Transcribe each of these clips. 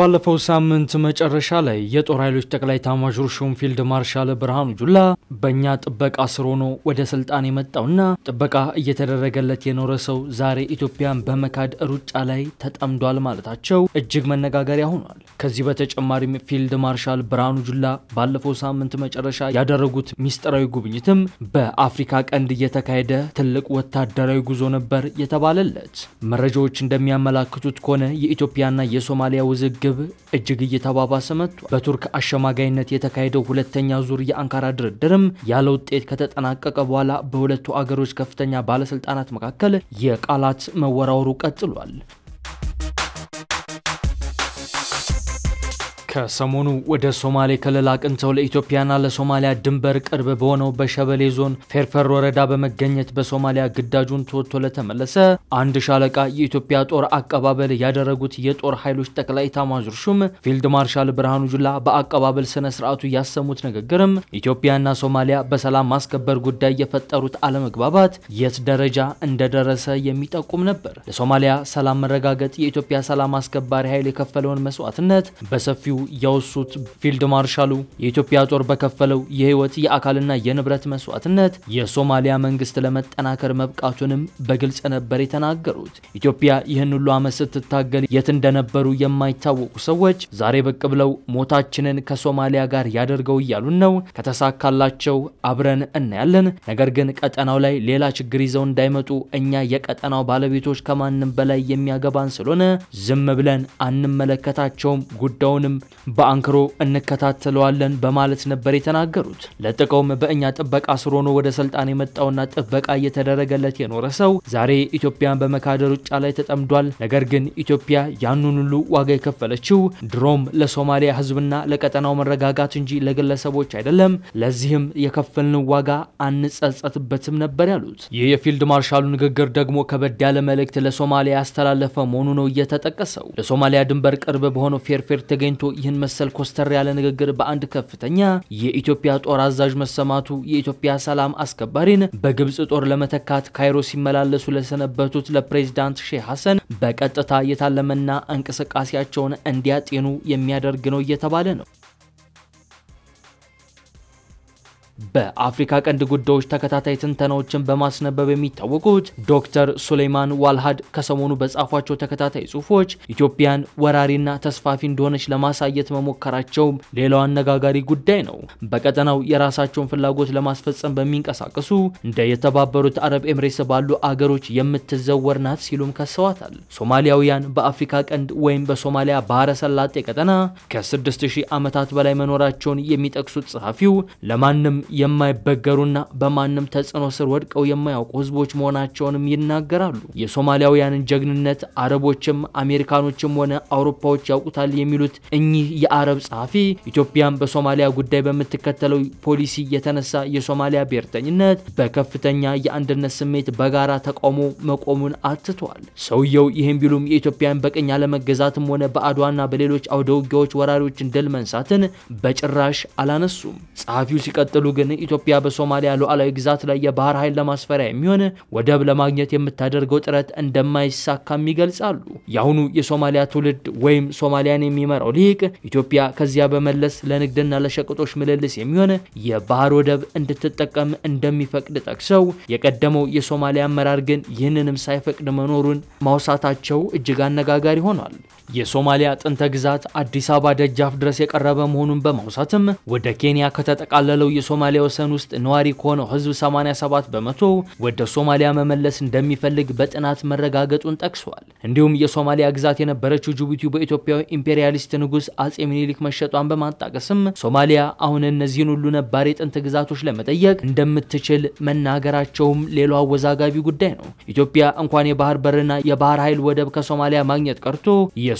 ባለፈው ሳምንት መጨረሻ ላይ የጦር ኃይሎች ጠቅላይ ኤታማዦር ሹም ፊልድ ማርሻል ብርሃኑ ጁላ በእኛ ጥበቃ ስር ሆኖ ወደ ስልጣን የመጣውና ጥበቃ እየተደረገለት የኖረ ሰው ዛሬ ኢትዮጵያን በመካድ ሩጫ ላይ ተጠምዷል ማለታቸው እጅግ መነጋገሪያ ሆኗል። ከዚህ በተጨማሪም ፊልድ ማርሻል ብርሃኑ ጁላ ባለፈው ሳምንት መጨረሻ ያደረጉት ሚስጥራዊ ጉብኝትም በአፍሪካ ቀንድ እየተካሄደ ትልቅ ወታደራዊ ጉዞ ነበር የተባለለት። መረጃዎች እንደሚያመላክቱት ከሆነ የኢትዮጵያና የሶማሊያ ውዝግ ውዝግብ እጅግ እየተባባሰ መጥቷል። በቱርክ አሸማጋይነት የተካሄደው ሁለተኛ ዙር የአንካራ ድርድርም ያለ ውጤት ከተጠናቀቀ በኋላ በሁለቱ አገሮች ከፍተኛ ባለስልጣናት መካከል የቃላት መወራወሩ ቀጥሏል። ከሰሞኑ ወደ ሶማሌ ክልል አቅንተው ለኢትዮጵያና ለሶማሊያ ድንበር ቅርብ በሆነው በሸበሌ ዞን ፌርፈር ወረዳ በመገኘት በሶማሊያ ግዳጁን ተወጥቶ ለተመለሰ አንድ ሻለቃ የኢትዮጵያ ጦር አቀባበል ያደረጉት የጦር ኃይሎች ጠቅላይ ኤታማዦር ሹም ፊልድ ማርሻል ብርሃኑ ጁላ በአቀባበል ስነ ስርዓቱ ያሰሙት ንግግርም ኢትዮጵያና ሶማሊያ በሰላም ማስከበር ጉዳይ የፈጠሩት አለመግባባት የት ደረጃ እንደደረሰ የሚጠቁም ነበር። ለሶማሊያ ሰላም መረጋገጥ የኢትዮጵያ ሰላም አስከባሪ ኃይል የከፈለውን መስዋዕትነት በሰፊው ያወሱት ፊልድ ማርሻሉ የኢትዮጵያ ጦር በከፈለው የህይወት የአካልና የንብረት መስዋዕትነት የሶማሊያ መንግስት ለመጠናከር መብቃቱንም በግልጽ ነበር የተናገሩት። ኢትዮጵያ ይህን ሁሉ ዓመት ስትታገል የት እንደነበሩ የማይታወቁ ሰዎች ዛሬ ብቅ ብለው ሞታችንን ከሶማሊያ ጋር ያደርገው እያሉን ነው። ከተሳካላቸው አብረን እናያለን። ነገር ግን ቀጠናው ላይ ሌላ ችግር ይዘው እንዳይመጡ እኛ የቀጠናው ባለቤቶች ከማንም በላይ የሚያገባን ስለሆነ ዝም ብለን አንመለከታቸውም። ጉዳዩንም በአንክሮ እንከታተለዋለን በማለት ነበር የተናገሩት። ለጥቀውም በእኛ ጥበቃ ስር ሆኖ ወደ ስልጣን የመጣውና ጥበቃ እየተደረገለት የኖረ ሰው ዛሬ ኢትዮጵያን በመካደር ውጫ ላይ ተጠምዷል። ነገር ግን ኢትዮጵያ ያንን ሁሉ ዋጋ የከፈለችው ድሮም ለሶማሊያ ህዝብና ለቀጠናው መረጋጋት እንጂ ለግለሰቦች አይደለም። ለዚህም የከፈልንው ዋጋ አንጸጸትበትም ነበር ያሉት። ይህ የፊልድ ማርሻሉ ንግግር ደግሞ ከበድ ያለ መልእክት ለሶማሊያ ያስተላለፈ መሆኑ ነው እየተጠቀሰው። ለሶማሊያ ድንበር ቅርብ በሆነው ፌርፌር ተገኝቶ ይህን መሰል ኮስተር ያለ ንግግር በአንድ ከፍተኛ የኢትዮጵያ ጦር አዛዥ መሰማቱ የኢትዮጵያ ሰላም አስከባሪን በግብፅ ጦር ለመተካት ካይሮ ሲመላለሱ ለሰነበቱት ለፕሬዝዳንት ሼህ ሐሰን በቀጥታ የታለመና እንቅስቃሴያቸውን እንዲያጤኑ የሚያደርግ ነው እየተባለ ነው። በአፍሪካ ቀንድ ጉዳዮች ተከታታይ ትንተናዎችን በማስነበብ የሚታወቁት ዶክተር ሱሌይማን ዋልሃድ ከሰሞኑ በጻፏቸው ተከታታይ ጽሁፎች ኢትዮጵያን ወራሪና ተስፋፊ እንደሆነች ለማሳየት መሞከራቸው ሌላው አነጋጋሪ ጉዳይ ነው። በቀጠናው የራሳቸውን ፍላጎት ለማስፈጸም በሚንቀሳቀሱ እንደ የተባበሩት አረብ ኤምሬስ ባሉ አገሮች የምትዘወር ናት ሲሉም ከሰዋታል። ሶማሊያውያን በአፍሪካ ቀንድ ወይም በሶማሊያ ባህረ ሰላጤ ቀጠና ከ6000 ዓመታት በላይ መኖራቸውን የሚጠቅሱት ጸሐፊው ለማንም የማይበገሩና በማንም ተጽዕኖ ስር ወድቀው የማያውቁ ህዝቦች መሆናቸውንም ይናገራሉ። የሶማሊያውያንን ጀግንነት አረቦችም አሜሪካኖችም ሆነ አውሮፓዎች ያውቁታል የሚሉት እኚህ የአረብ ጸሐፊ ኢትዮጵያን በሶማሊያ ጉዳይ በምትከተለው ፖሊሲ የተነሳ የሶማሊያ ብሔርተኝነት በከፍተኛ የአንድነት ስሜት በጋራ ተቃውሞ መቆሙን አትቷል። ሰውየው ይህም ቢሉም የኢትዮጵያን በቅኝ አለመገዛትም ሆነ በአድዋና በሌሎች አውደ ወራሪዎችን ድል መንሳትን በጭራሽ አላነሱም። ጸሐፊው ሲቀጥሉ ግን ኢትዮጵያ በሶማሊያ ሉዓላዊ ግዛት ላይ የባህር ኃይል ለማስፈሪያ የሚሆን ወደብ ለማግኘት የምታደርገው ጥረት እንደማይሳካም ይገልጻሉ። የአሁኑ የሶማሊያ ትውልድ ወይም ሶማሊያን የሚመራው ሊቅ ኢትዮጵያ ከዚያ በመለስ ለንግድና ለሸቀጦች ምልልስ የሚሆን የባህር ወደብ እንድትጠቀም እንደሚፈቅድ ጠቅሰው የቀደመው የሶማሊያ አመራር ግን ይህንንም ሳይፈቅድ መኖሩን ማውሳታቸው እጅግ አነጋጋሪ ሆኗል። የሶማሊያ ጥንተ ግዛት አዲስ አበባ ደጃፍ ድረስ የቀረበ መሆኑን በማውሳትም ወደ ኬንያ ከተጠቃለለው የሶማሊያ ወሰን ውስጥ ነዋሪ ከሆነው ህዝብ 87 በመቶ ወደ ሶማሊያ መመለስ እንደሚፈልግ በጥናት መረጋገጡን ጠቅሷል። እንዲሁም የሶማሊያ ግዛት የነበረችው ጅቡቲ በኢትዮጵያዊ ኢምፔሪያሊስት ንጉስ አጼ ሚኒሊክ መሸጧን በማጣቀስም ሶማሊያ አሁን እነዚህን ሁሉ ነባር የጥንት ግዛቶች ለመጠየቅ እንደምትችል መናገራቸውም ሌላው አወዛጋቢ ጉዳይ ነው። ኢትዮጵያ እንኳን የባህር በርና የባህር ኃይል ወደብ ከሶማሊያ ማግኘት ቀርቶ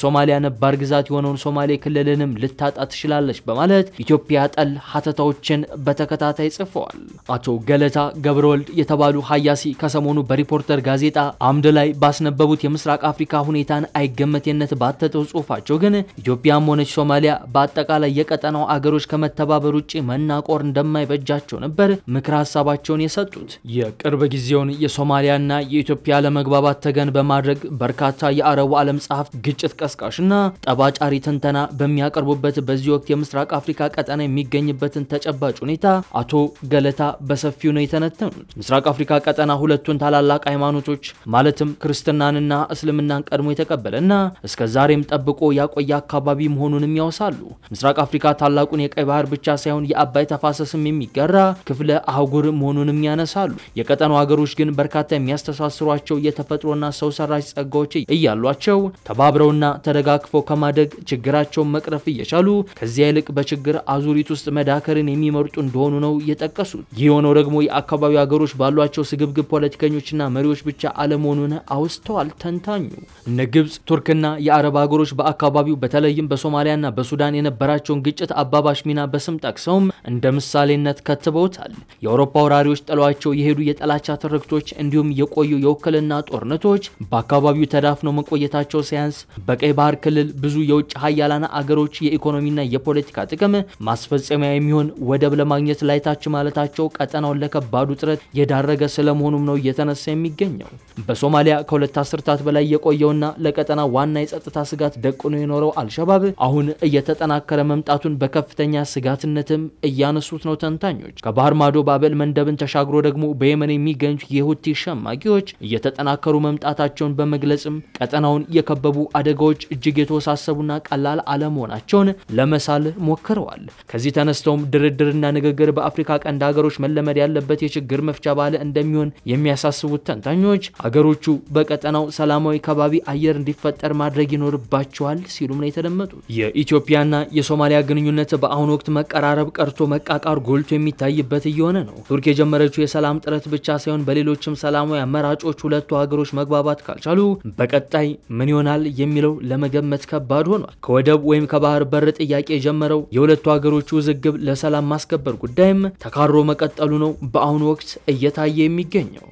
የሶማሊያ ነባር ግዛት የሆነውን ሶማሌ ክልልንም ልታጣ ትችላለች በማለት ኢትዮጵያ ጠል ሀተታዎችን በተከታታይ ጽፈዋል። አቶ ገለታ ገብረወልድ የተባሉ ሀያሲ ከሰሞኑ በሪፖርተር ጋዜጣ አምድ ላይ ባስነበቡት የምስራቅ አፍሪካ ሁኔታን አይገመቴነት ባተተው ጽሁፋቸው ግን ኢትዮጵያም ሆነች ሶማሊያ በአጠቃላይ የቀጠናው አገሮች ከመተባበር ውጭ መናቆር እንደማይበጃቸው ነበር ምክር ሀሳባቸውን የሰጡት። የቅርብ ጊዜውን የሶማሊያና የኢትዮጵያ ለመግባባት ተገን በማድረግ በርካታ የአረቡ ዓለም ጸሐፍት ግጭት ቀስቃሽና ጠባጫሪ ትንተና በሚያቀርቡበት በዚህ ወቅት የምስራቅ አፍሪካ ቀጠና የሚገኝበትን ተጨባጭ ሁኔታ አቶ ገለታ በሰፊው ነው የተነተኑት። ምስራቅ አፍሪካ ቀጠና ሁለቱን ታላላቅ ሃይማኖቶች ማለትም ክርስትናንና እስልምናን ቀድሞ የተቀበለና እስከ ዛሬም ጠብቆ ያቆየ አካባቢ መሆኑንም ያወሳሉ። ምስራቅ አፍሪካ ታላቁን የቀይ ባህር ብቻ ሳይሆን የአባይ ተፋሰስም የሚገራ ክፍለ አህጉር መሆኑንም ያነሳሉ። የቀጠናው ሀገሮች ግን በርካታ የሚያስተሳስሯቸው የተፈጥሮና ሰው ሰራሽ ጸጋዎች እያሏቸው ተባብረውና ተደጋግፈው ከማደግ ችግራቸውን መቅረፍ እየቻሉ ከዚያ ይልቅ በችግር አዙሪት ውስጥ መዳከርን የሚመርጡ እንደሆኑ ነው የጠቀሱት። ይህ የሆነው ደግሞ የአካባቢው ሀገሮች ባሏቸው ስግብግብ ፖለቲከኞችና መሪዎች ብቻ አለመሆኑን አውስተዋል ተንታኙ። እነ ግብጽ፣ ቱርክና የአረብ ሀገሮች በአካባቢው በተለይም በሶማሊያና በሱዳን የነበራቸውን ግጭት አባባሽ ሚና በስም ጠቅሰውም እንደ ምሳሌነት ከትበውታል። የአውሮፓ ወራሪዎች ጥሏቸው የሄዱ የጠላቻ ትርክቶች እንዲሁም የቆዩ የውክልና ጦርነቶች በአካባቢው ተዳፍነው መቆየታቸው ሳያንስ በቀይ ባህር ክልል ብዙ የውጭ ሀያላን አገሮች የኢኮኖሚና የፖለቲካ ጥቅም ማስፈጸሚያ የሚሆን ወደብ ለማግኘት ላይታች ማለታቸው ቀጠናውን ለከባዱ ውጥረት የዳረገ ስለመሆኑም ነው እየተነሳ የሚገኘው። በሶማሊያ ከሁለት አስርታት በላይ የቆየውና ለቀጠና ዋና የጸጥታ ስጋት ደቅኖ የኖረው አልሸባብ አሁን እየተጠናከረ መምጣቱን በከፍተኛ ስጋትነትም እያነሱት ነው ተንታኞች። ከባህር ማዶ ባበል መንደብን ተሻግሮ ደግሞ በየመን የሚገኙት የሁቲ ሸማቂዎች እየተጠናከሩ መምጣታቸውን በመግለጽም ቀጠናውን የከበቡ አደጋዎች ሁኔታዎች እጅግ የተወሳሰቡና ቀላል አለመሆናቸውን ለመሳል ሞክረዋል። ከዚህ ተነስተውም ድርድርና ንግግር በአፍሪካ ቀንድ ሀገሮች መለመድ ያለበት የችግር መፍቻ ባህል እንደሚሆን የሚያሳስቡት ተንታኞች አገሮቹ በቀጠናው ሰላማዊ ከባቢ አየር እንዲፈጠር ማድረግ ይኖርባቸዋል ሲሉም ነው የተደመጡት። የኢትዮጵያና የሶማሊያ ግንኙነት በአሁኑ ወቅት መቀራረብ ቀርቶ መቃቃር ጎልቶ የሚታይበት እየሆነ ነው። ቱርክ የጀመረችው የሰላም ጥረት ብቻ ሳይሆን በሌሎችም ሰላማዊ አማራጮች ሁለቱ ሀገሮች መግባባት ካልቻሉ በቀጣይ ምን ይሆናል የሚለው ለመገመት ከባድ ሆኗል። ከወደብ ወይም ከባህር በር ጥያቄ የጀመረው የሁለቱ ሀገሮች ውዝግብ ለሰላም ማስከበር ጉዳይም ተካሮ መቀጠሉ ነው በአሁኑ ወቅት እየታየ የሚገኘው።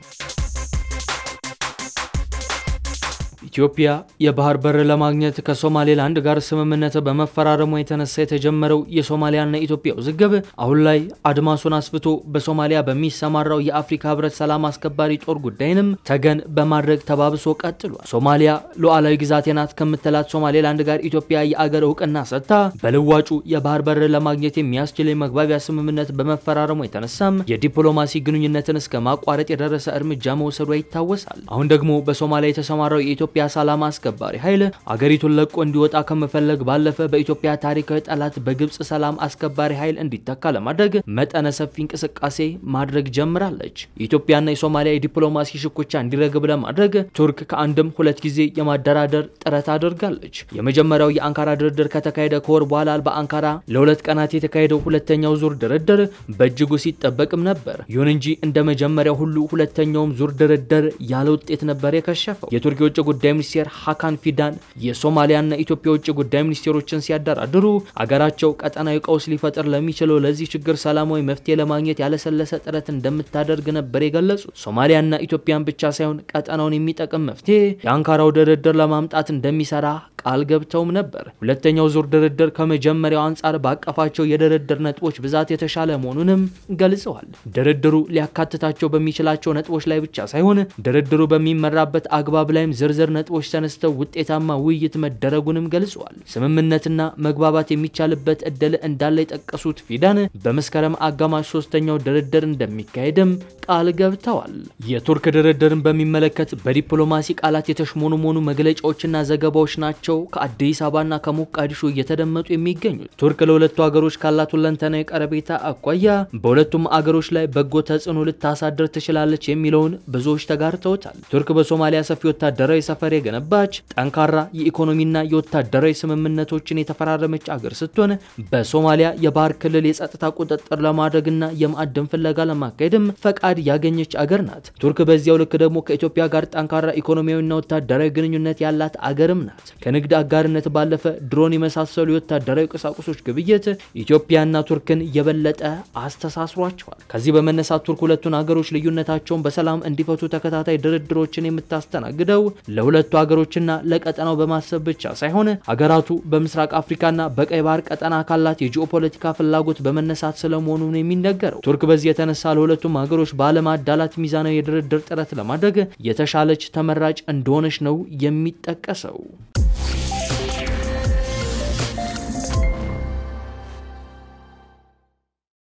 ኢትዮጵያ የባህር በር ለማግኘት ከሶማሌላንድ ጋር ስምምነት በመፈራረሙ የተነሳ የተጀመረው የሶማሊያና ኢትዮጵያ ውዝግብ አሁን ላይ አድማሱን አስፍቶ በሶማሊያ በሚሰማራው የአፍሪካ ህብረት ሰላም አስከባሪ ጦር ጉዳይንም ተገን በማድረግ ተባብሶ ቀጥሏል። ሶማሊያ ሉዓላዊ ግዛቴ ናት ከምትላት ሶማሌላንድ ጋር ኢትዮጵያ የአገር እውቅና ሰጥታ በልዋጩ የባህር በር ለማግኘት የሚያስችል የመግባቢያ ስምምነት በመፈራረሙ የተነሳም የዲፕሎማሲ ግንኙነትን እስከ ማቋረጥ የደረሰ እርምጃ መውሰዷ ይታወሳል። አሁን ደግሞ በሶማሊያ የተሰማራው የኢትዮጵያ የኢሳያስ ዓላማ አስከባሪ ኃይል አገሪቱን ለቆ እንዲወጣ ከመፈለግ ባለፈ በኢትዮጵያ ታሪካዊ ጠላት በግብጽ ሰላም አስከባሪ ኃይል እንዲተካ ለማድረግ መጠነ ሰፊ እንቅስቃሴ ማድረግ ጀምራለች። የኢትዮጵያና የሶማሊያ የዲፕሎማሲ ሽኩቻ እንዲረግብ ለማድረግ ቱርክ ከአንድም ሁለት ጊዜ የማደራደር ጥረት አድርጋለች። የመጀመሪያው የአንካራ ድርድር ከተካሄደ ከወር በኋላ በአንካራ ለሁለት ቀናት የተካሄደው ሁለተኛው ዙር ድርድር በእጅጉ ሲጠበቅም ነበር። ይሁን እንጂ እንደ መጀመሪያው ሁሉ ሁለተኛውም ዙር ድርድር ያለ ውጤት ነበር የከሸፈው። የቱርክ የውጭ ጉዳይ ጉዳይ ሚኒስቴር ሀካን ፊዳን የሶማሊያና ኢትዮጵያ ውጭ ጉዳይ ሚኒስቴሮችን ሲያደራድሩ አገራቸው ቀጠናዊ ቀውስ ሊፈጥር ለሚችለው ለዚህ ችግር ሰላማዊ መፍትሄ ለማግኘት ያለሰለሰ ጥረት እንደምታደርግ ነበር የገለጹ ሶማሊያና ኢትዮጵያን ብቻ ሳይሆን ቀጠናውን የሚጠቅም መፍትሄ የአንካራው ድርድር ለማምጣት እንደሚሰራ ቃል ገብተውም ነበር። ሁለተኛው ዙር ድርድር ከመጀመሪያው አንጻር ባቀፋቸው የድርድር ነጥቦች ብዛት የተሻለ መሆኑንም ገልጸዋል። ድርድሩ ሊያካትታቸው በሚችላቸው ነጥቦች ላይ ብቻ ሳይሆን ድርድሩ በሚመራበት አግባብ ላይም ዝርዝር ነጥቦች ተነስተው ውጤታማ ውይይት መደረጉንም ገልጿል። ስምምነትና መግባባት የሚቻልበት እድል እንዳለ የጠቀሱት ፊዳን በመስከረም አጋማሽ ሶስተኛው ድርድር እንደሚካሄድም ቃል ገብተዋል። የቱርክ ድርድርን በሚመለከት በዲፕሎማሲ ቃላት የተሽሞኑሞኑ መግለጫዎችና ዘገባዎች ናቸው ከአዲስ አበባና ከሞቃዲሾ እየተደመጡ የሚገኙት። ቱርክ ለሁለቱ ሀገሮች ካላት ሁለንተናዊ ቀረቤታ አኳያ በሁለቱም አገሮች ላይ በጎ ተጽዕኖ ልታሳድር ትችላለች የሚለውን ብዙዎች ተጋርተውታል። ቱርክ በሶማሊያ ሰፊ ወታደራዊ ሰፈር ሰፈር የገነባች ጠንካራ የኢኮኖሚና የወታደራዊ ስምምነቶችን የተፈራረመች አገር ስትሆን በሶማሊያ የባህር ክልል የጸጥታ ቁጥጥር ለማድረግና የማዕድን ፍለጋ ለማካሄድም ፈቃድ ያገኘች አገር ናት። ቱርክ በዚያው ልክ ደግሞ ከኢትዮጵያ ጋር ጠንካራ ኢኮኖሚያዊና ወታደራዊ ግንኙነት ያላት አገርም ናት። ከንግድ አጋርነት ባለፈ ድሮን የመሳሰሉ የወታደራዊ ቁሳቁሶች ግብይት ኢትዮጵያና ቱርክን የበለጠ አስተሳስሯቸዋል። ከዚህ በመነሳት ቱርክ ሁለቱን አገሮች ልዩነታቸውን በሰላም እንዲፈቱ ተከታታይ ድርድሮችን የምታስተናግደው ለሁለ ለሁለቱ ሀገሮችና ለቀጠናው በማሰብ ብቻ ሳይሆን ሀገራቱ በምስራቅ አፍሪካና በቀይ ባህር ቀጠና ካላት የጂኦፖለቲካ ፍላጎት በመነሳት ስለመሆኑ ነው የሚነገረው። ቱርክ በዚህ የተነሳ ለሁለቱም ሀገሮች ባለማዳላት ሚዛናዊ የድርድር ጥረት ለማድረግ የተሻለች ተመራጭ እንደሆነች ነው የሚጠቀሰው።